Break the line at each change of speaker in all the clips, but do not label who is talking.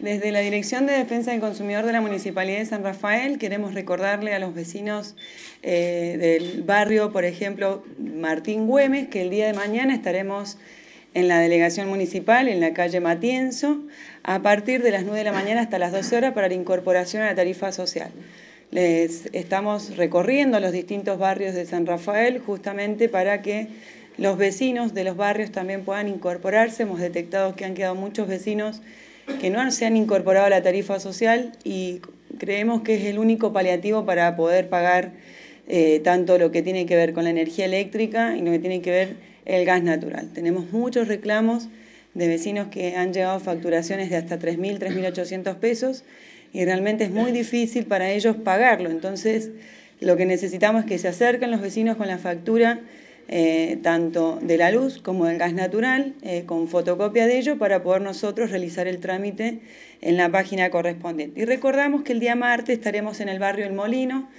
Desde la Dirección de Defensa del Consumidor de la Municipalidad de San Rafael queremos recordarle a los vecinos eh, del barrio, por ejemplo, Martín Güemes, que el día de mañana estaremos en la delegación municipal, en la calle Matienzo, a partir de las 9 de la mañana hasta las 12 horas para la incorporación a la tarifa social. Les estamos recorriendo los distintos barrios de San Rafael justamente para que los vecinos de los barrios también puedan incorporarse. Hemos detectado que han quedado muchos vecinos que no se han incorporado a la tarifa social y creemos que es el único paliativo para poder pagar eh, tanto lo que tiene que ver con la energía eléctrica y lo que tiene que ver el gas natural. Tenemos muchos reclamos de vecinos que han llegado facturaciones de hasta 3.000, 3.800 pesos y realmente es muy difícil para ellos pagarlo. Entonces, lo que necesitamos es que se acerquen los vecinos con la factura eh, tanto de la luz como del gas natural, eh, con fotocopia de ello para poder nosotros realizar el trámite en la página correspondiente. Y recordamos que el día martes estaremos en el barrio El Molino,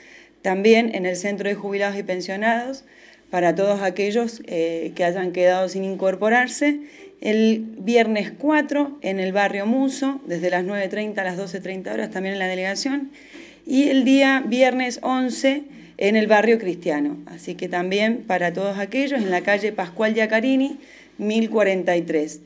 también en el Centro de Jubilados y Pensionados, para todos aquellos eh, que hayan quedado sin incorporarse. El viernes 4 en el barrio Muso, desde las 9.30 a las 12.30 horas, también en la delegación. Y el día viernes 11 en el barrio cristiano. Así que también para todos aquellos en la calle Pascual Giacarini, 1043.